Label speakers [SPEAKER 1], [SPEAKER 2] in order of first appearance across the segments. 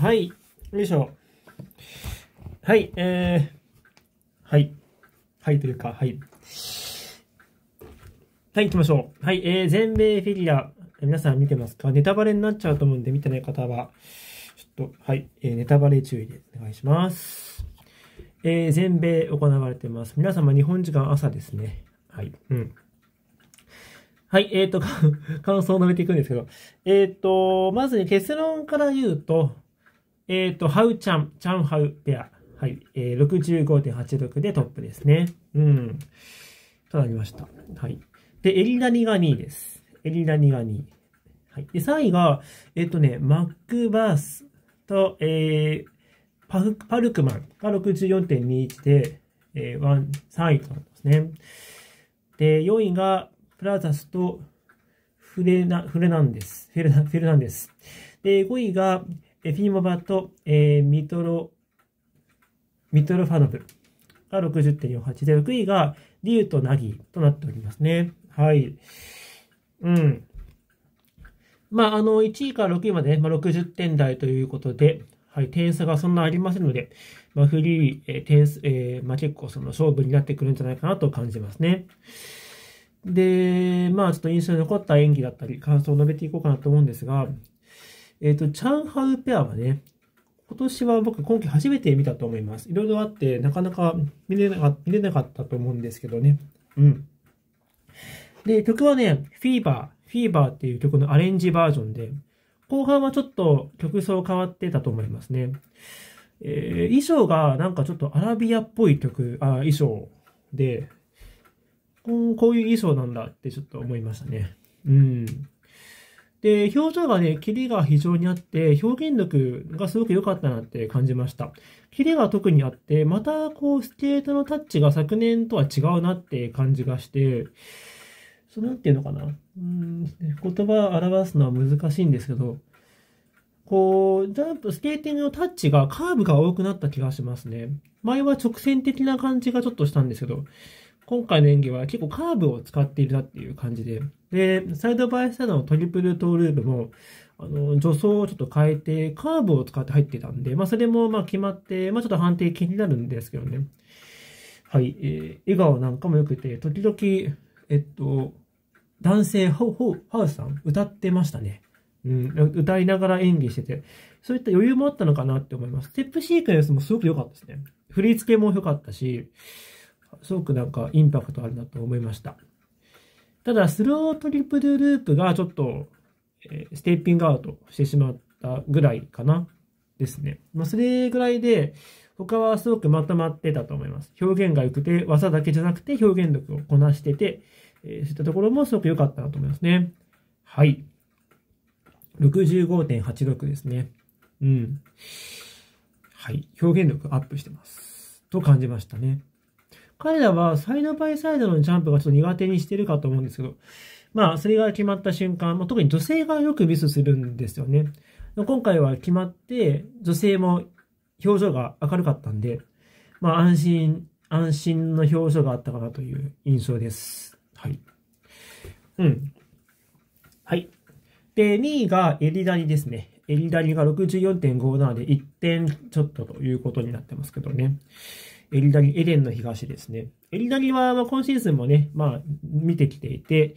[SPEAKER 1] はい。よいしょ。はい、えー、はい。はいというか、はい。はい、行きましょう。はい、えー、全米フィギュア、皆さん見てますかネタバレになっちゃうと思うんで、見てない方は、ちょっと、はい、えー、ネタバレ注意でお願いします。えー、全米行われてます。皆様、日本時間朝ですね。はい、うん。はい、えっ、ー、と、感想を述べていくんですけど、えっ、ー、と、まず、ね、結論から言うと、えっ、ー、と、ハウチャン、チャンハウペア。はい。えー、65.86でトップですね。うん。となりました。はい。で、エリダニが2位です。エリダニが2位。はい。で、3位が、えっ、ー、とね、マックバースと、えー、パフパルクマンが64.21で、えー、1 3位となりますね。で、4位が、プラザスとフレナ、フレナンデス。フェルナンデス。で、5位が、エフィモバと、えー、ミトロ、ミトロファノブが60.48で、6位がリュウとナギとなっておりますね。はい。うん。まあ、あの、1位から6位まで、ね、まあ、60点台ということで、はい、点差がそんなありませんので、まあ、フリー、えー、点数、えー、まあ、結構その勝負になってくるんじゃないかなと感じますね。で、まあ、ちょっと印象に残った演技だったり、感想を述べていこうかなと思うんですが、えっ、ー、と、チャンハウペアはね、今年は僕今季初めて見たと思います。いろいろあって、なかなか見れな見れなかったと思うんですけどね。うん。で、曲はね、フィーバー、フィーバーっていう曲のアレンジバージョンで、後半はちょっと曲層変わってたと思いますね。えー、衣装がなんかちょっとアラビアっぽい曲、あ衣装で、こういう衣装なんだってちょっと思いましたね。うん。で、表情がね、キリが非常にあって、表現力がすごく良かったなって感じました。キレが特にあって、またこう、スケートのタッチが昨年とは違うなって感じがして、その、なんていうのかな。うん、言葉を表すのは難しいんですけど、こう、ジャンプ、スケーティングのタッチがカーブが多くなった気がしますね。前は直線的な感じがちょっとしたんですけど、今回の演技は結構カーブを使っているなっていう感じで、で、サイドバイサイドのトリプルトーループも、あの、助走をちょっと変えて、カーブを使って入ってたんで、まあ、それもま決まって、まあ、ちょっと判定気になるんですけどね。はい、えー、笑顔なんかも良くて、時々、えっと、男性、ホウ、ハウさん、歌ってましたね。うん、歌いながら演技してて、そういった余裕もあったのかなって思います。ステップシークエンスもすごく良かったですね。振り付けも良かったし、すごくなんかインパクトあるなと思いました。ただ、スロートリプルループがちょっと、えー、ステッピングアウトしてしまったぐらいかなですね。まあ、それぐらいで、他はすごくまとまってたと思います。表現が良くて、技だけじゃなくて表現力をこなしてて、えー、そういったところもすごく良かったなと思いますね。はい。65.86ですね。うん。はい。表現力アップしてます。と感じましたね。彼らはサイドバイサイドのジャンプがちょっと苦手にしてるかと思うんですけど、まあ、それが決まった瞬間、特に女性がよくミスするんですよね。今回は決まって、女性も表情が明るかったんで、まあ、安心、安心の表情があったかなという印象です。はい。うん。はい。で、2位がエリダですね。エリダが64.57で1点ちょっとということになってますけどね。エリダリ、エデンの東ですね。エリダリは、まあ、今シーズンもね、まあ、見てきていて、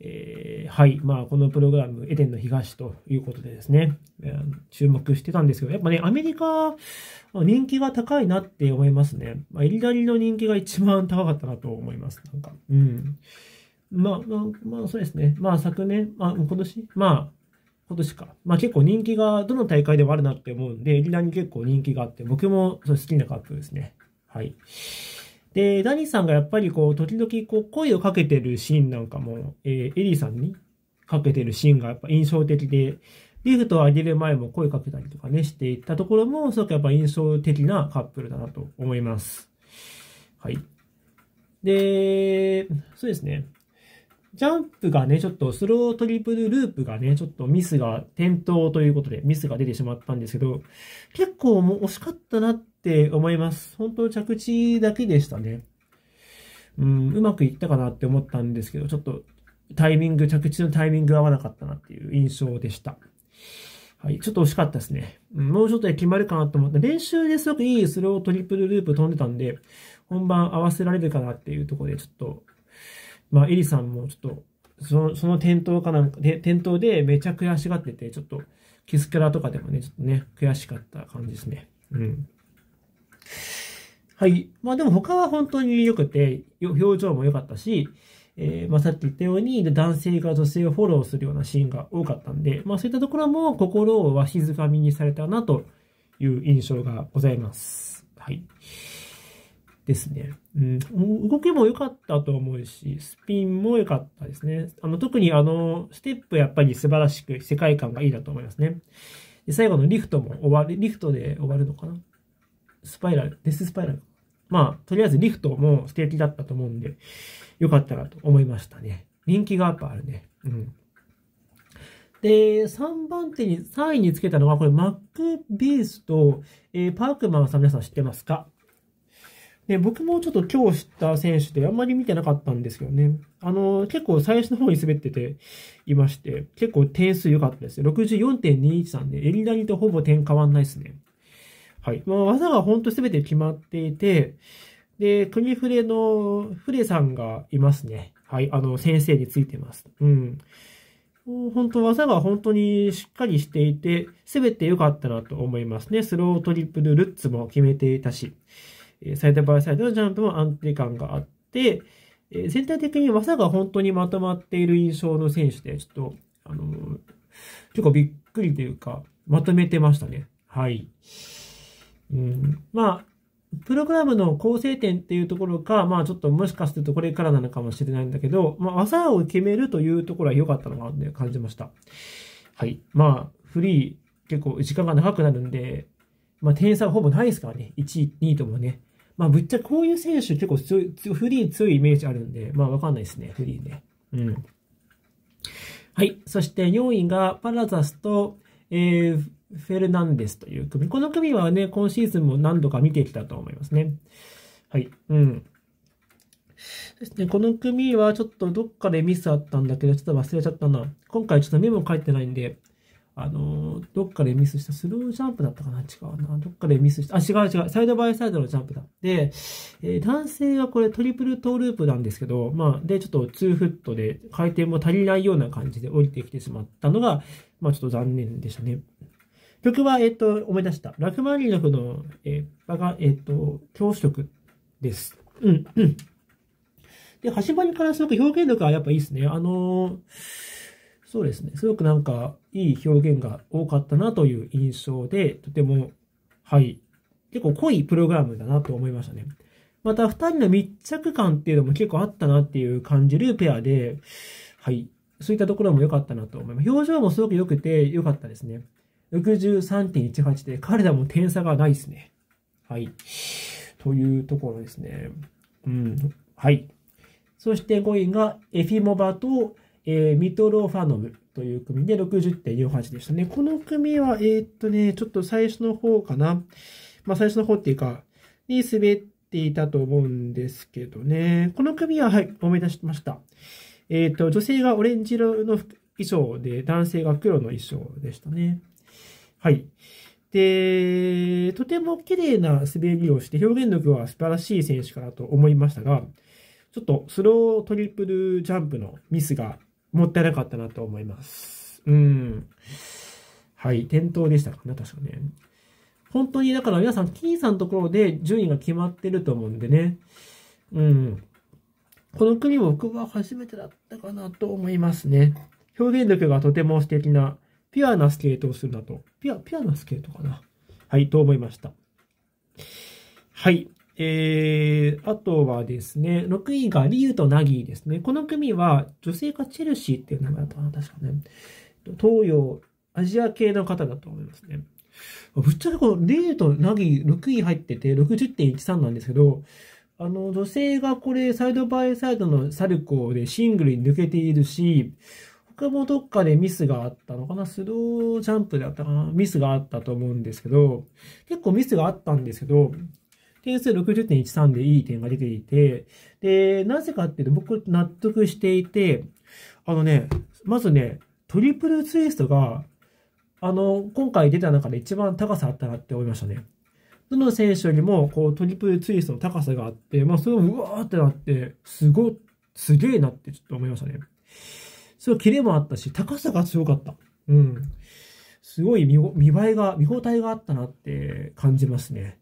[SPEAKER 1] えー、はい、まあ、このプログラム、エデンの東ということでですね、えー、注目してたんですけど、やっぱね、アメリカ、人気が高いなって思いますね。まあ、エリダリの人気が一番高かったなと思います。なんか、うん。まあ、まあ、まあ、そうですね。まあ、昨年、まあ、今年、まあ、今年か。まあ結構人気が、どの大会でもあるなって思うんで、エリダに結構人気があって、僕もそ好きなカップですね。はい。で、ダニーさんがやっぱりこう、時々こう、声をかけてるシーンなんかも、えー、エリーさんにかけてるシーンがやっぱ印象的で、リフトを上げる前も声かけたりとかね、していったところも、すごくやっぱ印象的なカップルだなと思います。はい。で、そうですね。ジャンプがね、ちょっとスロートリプルループがね、ちょっとミスが、転倒ということでミスが出てしまったんですけど、結構もう惜しかったなっって思います。本当着地だけでしたね。うん、うまくいったかなって思ったんですけど、ちょっとタイミング、着地のタイミング合わなかったなっていう印象でした。はい、ちょっと惜しかったですね。もうちょっとで決まるかなと思って、練習ですごくいいスロートリプルループ飛んでたんで、本番合わせられるかなっていうところで、ちょっと、まあ、エリさんもちょっと、その、その転倒かなんか、で、転倒でめちゃ悔しがってて、ちょっと、キスキャラとかでもね、ちょっとね、悔しかった感じですね。うん。はい。まあでも他は本当に良くて、表情も良かったし、えー、まあ、さっき言ったように男性が女性をフォローするようなシーンが多かったんで、まあ、そういったところも心をわしづかみにされたなという印象がございます。はい。ですね。うん、動きも良かったと思うし、スピンも良かったですね。あの特にあのステップやっぱり素晴らしく世界観がいいだと思いますね。で最後のリフトも終わり、リフトで終わるのかなスパイラル、デススパイラル。まあ、とりあえずリフトも素敵だったと思うんで、よかったなと思いましたね。人気がやっぱあるね。うん。で、3番手に、3位につけたのが、これ、マックビースと、えー、パークマンさん皆さん知ってますかで、僕もちょっと今日知った選手であんまり見てなかったんですけどね。あの、結構最初の方に滑ってていまして、結構点数良かったですよ。64.213で、エリダリとほぼ点変わんないですね。はい。まあ、技が本当すべて決まっていて、で、国フれのフれさんがいますね。はい。あの、先生についてます。うん。本当、技が本当にしっかりしていて、すべて良かったなと思いますね。スロートリプルルッツも決めていたし、サイドバイサイドのジャンプも安定感があって、全体的に技が本当にまとまっている印象の選手で、ちょっと、あの、結構びっくりというか、まとめてましたね。はい。うん、まあ、プログラムの構成点っていうところが、まあちょっともしかするとこれからなのかもしれないんだけど、まあ技を決めるというところは良かったのかなって感じました。はい。まあ、フリー結構時間が長くなるんで、まあ点差はほぼないですからね。1位、2位ともね。まあぶっちゃこういう選手結構強い、フリー強いイメージあるんで、まあわかんないですね、フリーね。うん。はい。そして4位がパラザスと、えー、フェルナンデスという組。この組はね、今シーズンも何度か見てきたと思いますね。はい。うん。ですね、この組はちょっとどっかでミスあったんだけど、ちょっと忘れちゃったな。今回ちょっとメモ書いてないんで、あのー、どっかでミスした、スロージャンプだったかな違うな。どっかでミスした。あ、違う違う。サイドバイサイドのジャンプだ。で、えー、男性はこれトリプルトーループなんですけど、まあ、で、ちょっと2フットで回転も足りないような感じで降りてきてしまったのが、まあ、ちょっと残念でしたね。曲は、えっ、と、思い出した。ラクマニノフの、えー、バが、えっ、と、教師曲です。うん、うん。で、始まりからすごく表現力はやっぱいいですね。あのー、そうですね。すごくなんか、いい表現が多かったなという印象で、とても、はい。結構濃いプログラムだなと思いましたね。また、二人の密着感っていうのも結構あったなっていう感じるペアで、はい。そういったところも良かったなと思います。表情もすごく良くて良かったですね。63.18で、彼らも点差がないですね。はい。というところですね。うん。はい。そして5位がエフィモバと、えー、ミトロファノムという組で60.48でしたね。この組は、えー、っとね、ちょっと最初の方かな。まあ最初の方っていうか、に滑っていたと思うんですけどね。この組は、はい、思い出しました。えー、っと、女性がオレンジ色の衣装で、男性が黒の衣装でしたね。はい。で、とても綺麗な滑りをして表現力は素晴らしい選手かなと思いましたが、ちょっとスロートリプルジャンプのミスがもったいなかったなと思います。うん。はい、転倒でしたかな、確かね。本当にだから皆さん、さんのところで順位が決まってると思うんでね。うん。この組も僕は初めてだったかなと思いますね。表現力がとても素敵なピュアなスケートをするなと。ピュア、ピュアなスケートかな。はい、と思いました。はい。えー、あとはですね、6位がリュウとナギーですね。この組は女性がチェルシーっていう名前だったかな、確かね。東洋、アジア系の方だと思いますね。ぶっちゃけこのリュとナギー6位入ってて60.13なんですけど、あの、女性がこれサイドバイサイドのサルコーでシングルに抜けているし、僕もどっかでミスがあったのかなスロージャンプであったかなミスがあったと思うんですけど、結構ミスがあったんですけど、点数60.13でいい点が出ていて、で、なぜかっていうと僕納得していて、あのね、まずね、トリプルツイストが、あの、今回出た中で一番高さあったなって思いましたね。どの選手よりも、こう、トリプルツイストの高さがあって、まあ、それもうわーってなって、すご、すげえなってちょっと思いましたね。すごいキレもあったし、高さが強かった。うん。すごい見見栄えが、見応えがあったなって感じますね。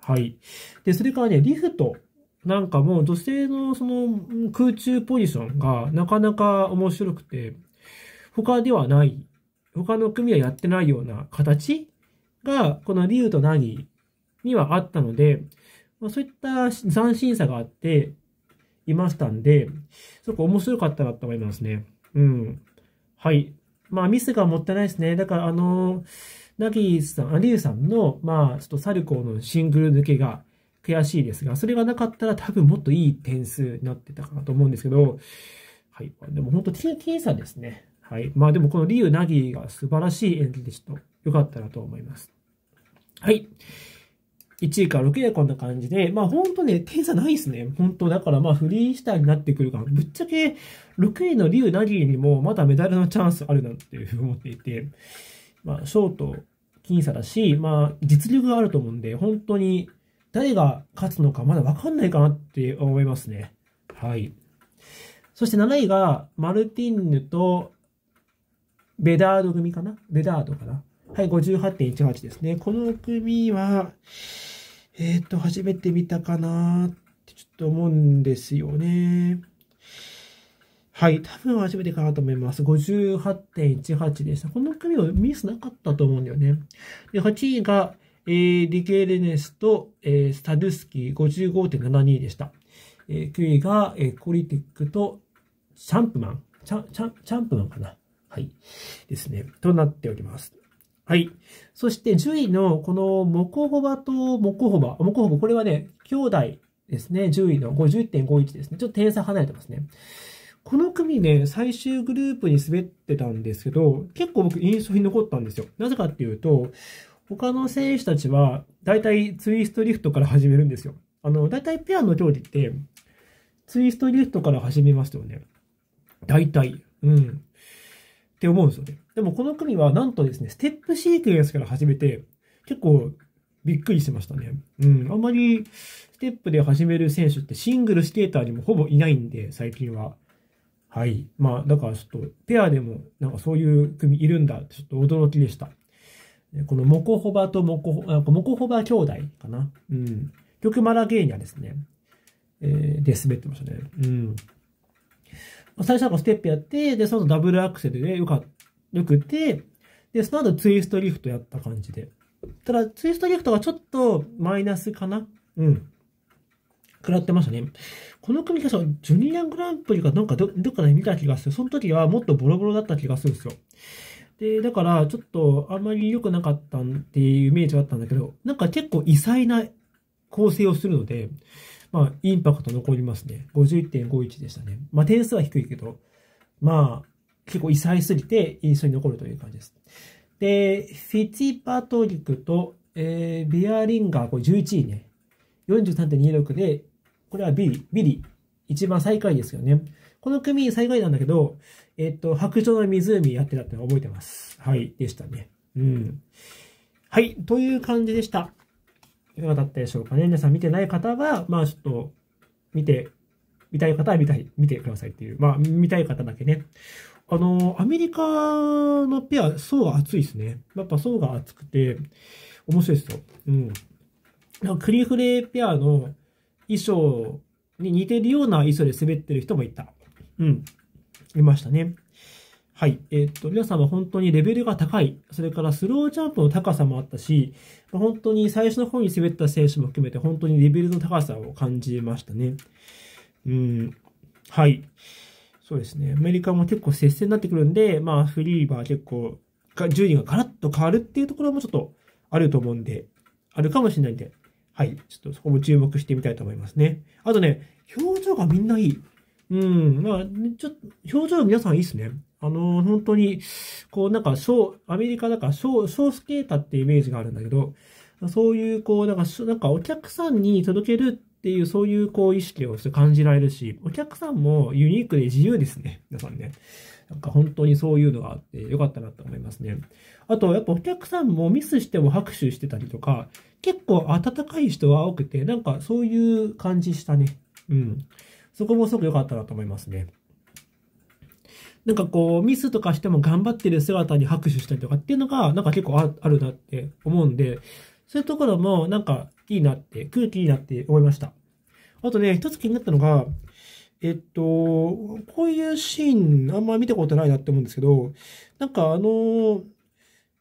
[SPEAKER 1] はい。で、それからね、リフトなんかも女性のその空中ポジションがなかなか面白くて、他ではない、他の組はやってないような形が、このリュウとナギにはあったので、まそういった斬新さがあっていましたんで、すごく面白かったなと思いますね。うん。はい。まあ、ミスがもったいないですね。だから、あのー、ナギーさん、リュウさんの、まあ、ちょっとサルコーのシングル抜けが悔しいですが、それがなかったら多分もっといい点数になってたかなと思うんですけど、はい。でも本当 T、T んですね。はい。まあでもこのリュウ・ナギーが素晴らしい演技でした。よかったなと思います。はい。1位から6位はこんな感じで、まあほんとね、点差ないですね。本当だからまあフリースタイルになってくるから、ぶっちゃけ6位のリュウ・ナギーにもまだメダルのチャンスあるなっていうふうに思っていて、まあショート、僅差だし、まあ実力があると思うんで、本当に誰が勝つのかまだわかんないかなって思いますね。はい。そして7位が、マルティンヌと、ベダード組かなベダードかなはい、58.18ですね。この組は、えっ、ー、と、初めて見たかなってちょっと思うんですよね。はい。多分初めてかなと思います。58.18でした。この組はミスなかったと思うんだよね。で、8位が、えー、リケーレネスと、えー、スタドゥスキー55.72でした。えー、9位が、えー、コリティックとシャンプマン。チャチャン、チャンプマンかな。はい。ですね。となっております。はい。そして10位のこのモコホバとモコホバ。モコホバ、これはね、兄弟ですね。10位の50.51ですね。ちょっと点差離れてますね。この組ね、最終グループに滑ってたんですけど、結構僕印象に残ったんですよ。なぜかっていうと、他の選手たちは、だいたいツイストリフトから始めるんですよ。あの、だいたいペアの競技って、ツイストリフトから始めますよね。だいたい。うん。って思うんですよね。でもこの組はなんとですね、ステップシークエンスから始めて、結構びっくりしましたね。うん、あんまりステップで始める選手ってシングルスケーターにもほぼいないんで、最近は。はい。まあ、だからちょっと、ペアでもなんかそういう組いるんだってちょっと驚きでした。このモコホバとモコホ、モコホバ兄弟かな。うん。曲マラゲーニャですね。えー、で滑ってましたね。うん。最初はステップやって、で、そのダブルアクセルで良かっよくて、で、その後ツイストリフトやった感じで。ただ、ツイストリフトがちょっとマイナスかなうん。食らってましたね。この組み確は、ジュニアグランプリかなんかどどっかで見た気がする。その時はもっとボロボロだった気がするんですよ。で、だからちょっとあんまり良くなかったっていうイメージがあったんだけど、なんか結構異彩な構成をするので、まあインパクト残りますね。51.51でしたね。まあ点数は低いけど、まあ結構異彩すぎて印象に残るという感じです。で、フィティパトリックと、えー、ビアリンガー、これ11位ね。43.26で、これはビリ、ビリ、一番最下位ですよね。この組最下位なんだけど、えっと、白鳥の湖やってたっての覚えてます。はい、でしたね。うん。はい、という感じでした。いかがだったでしょうかね。皆さん見てない方は、まあちょっと見て見たい方は見たい、見てくださいっていう。まあ、見たい方だけね。あの、アメリカのペア、層が厚いですね。やっぱ層が厚くて、面白いですよ。うん。なんかクリフレーペアの衣装に似てるような衣装で滑ってる人もいた。うん。いましたね。はい。えー、っと、皆さんは本当にレベルが高い。それからスロージャンプの高さもあったし、本当に最初の方に滑った選手も含めて本当にレベルの高さを感じましたね。うん、はい。そうですね。アメリカも結構接戦になってくるんで、まあ、フリーバー結構、順位がガラッと変わるっていうところもちょっとあると思うんで、あるかもしれないんで、はい。ちょっとそこも注目してみたいと思いますね。あとね、表情がみんないい。うん、まあ、ちょっと、表情皆さんいいっすね。あのー、本当に、こう、なんか、ショー、アメリカだから、ショー、ショースケーターってイメージがあるんだけど、そういう、こう、なんか、なんかお客さんに届けるっていう、そういうこう意識を感じられるし、お客さんもユニークで自由ですね。皆さんね。なんか本当にそういうのがあってよかったなと思いますね。あと、やっぱお客さんもミスしても拍手してたりとか、結構温かい人が多くて、なんかそういう感じしたね。うん。そこもすごく良かったなと思いますね。なんかこう、ミスとかしても頑張ってる姿に拍手したりとかっていうのが、なんか結構あるなって思うんで、そういうところもなんかいいなって、空気いいなって思いました。あとね、一つ気になったのが、えっと、こういうシーンあんま見たことないなって思うんですけど、なんかあの、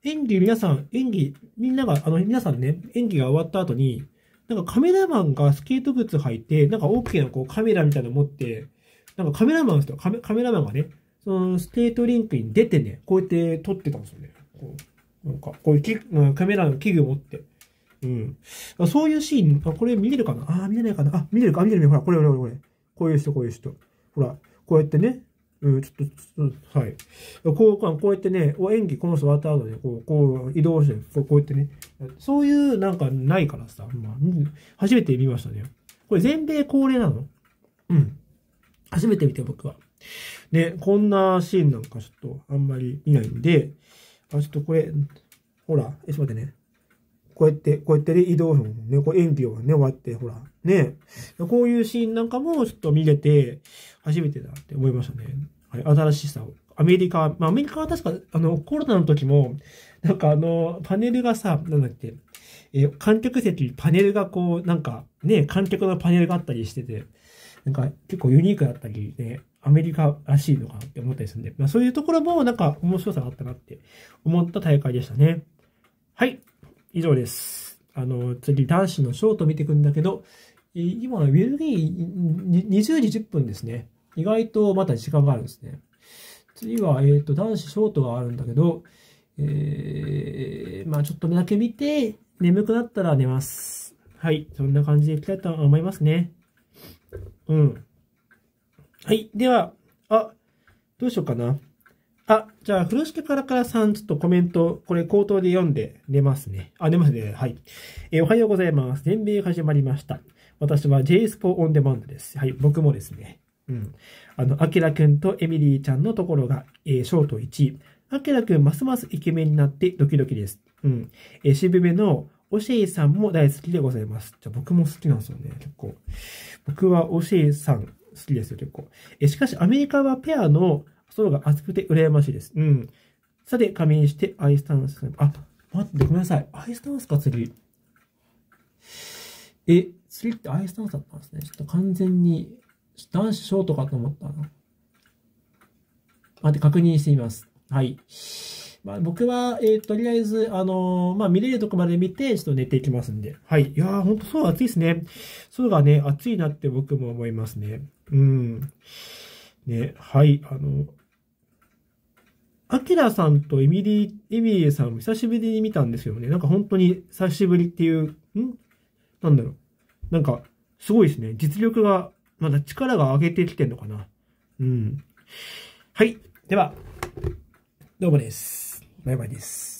[SPEAKER 1] 演技皆さん、演技、みんなが、あの皆さんね、演技が終わった後に、なんかカメラマンがスケート靴履いて、なんか大きなこうカメラみたいなの持って、なんかカメラマンですよ、カメカメラマンがね、そのスケートリンクに出てね、こうやって撮ってたんですよね。こう、なんか、こういうカメラの器具を持って。うん。そういうシーン、あ、これ見れるかなあ、見れないかなあ、見れるか見れるほら、これ、これ、これ。こういう人、こういう人。ほら、こうやってね、うん、ちょっと、はい。こう、こうやってね、演技この人終わった後で、こう、こう移動して、こうこうやってね。そういうなんかないからさ、まあ、初めて見ましたね。これ全米恒例なのうん。初めて見て僕は。で、こんなシーンなんかちょっとあんまり見ないんで、あ、ちょっとこれ、ほら、え、ちょっと待ってね。こうやって、こうやってね、移動分ね、こう演技をね、わって、ほら、ね、こういうシーンなんかもちょっと見れて、初めてだって思いましたね。はい、新しさを。アメリカ、まあ、アメリカは確か、あの、コロナの時も、なんかあの、パネルがさ、なんだっけ、えー、観客席、パネルがこう、なんか、ね、観客のパネルがあったりしてて、なんか結構ユニークだったりね、アメリカらしいのかなって思ったりするんで、まあ、そういうところもなんか面白さがあったなって思った大会でしたね。はい。以上です。あの、次、男子のショート見ていくんだけど、今、ウィルギー20時10分ですね。意外とまた時間があるんですね。次は、えっ、ー、と、男子ショートがあるんだけど、えー、まあちょっとだけ見て、眠くなったら寝ます。はい、そんな感じでいきたいと思いますね。うん。はい、では、あ、どうしようかな。あ、じゃあ、風呂敷からからさん、ちょっとコメント、これ口頭で読んで出ますね。あ、出ますね。はい。えー、おはようございます。全米始まりました。私は J スポオンデマンドです。はい、僕もですね。うん。あの、アキラくんとエミリーちゃんのところが、えー、ショート1位。アキラくんますますイケメンになってドキドキです。うん。えー、渋めのオシェイさんも大好きでございます。じゃ僕も好きなんですよね、結構。僕はオシェイさん好きですよ、結構。えー、しかしアメリカはペアの外が暑くて羨ましいです。うん。さて、仮眠してアイスタンス。あ、待って、ごめんなさい。アイスタンスか、釣り。え、釣りってアイスダンスだったんですね。ちょっと完全に、男子ショートかと思ったな。待って、確認してみます。はい。まあ、僕は、えー、とりあえず、あのー、まあ、見れるとこまで見て、ちょっと寝ていきますんで。はい。いやー、ほんとそう暑いですね。そうがね、暑いなって僕も思いますね。うん。ね、はい。あの、アキラさんとエミリー、エミリーさんを久しぶりに見たんですけどね、なんか本当に久しぶりっていう、んなんだろう。なんか、すごいですね。実力が、まだ力が上げてきてんのかな。うん。はい。では、どうもです。バイバイです。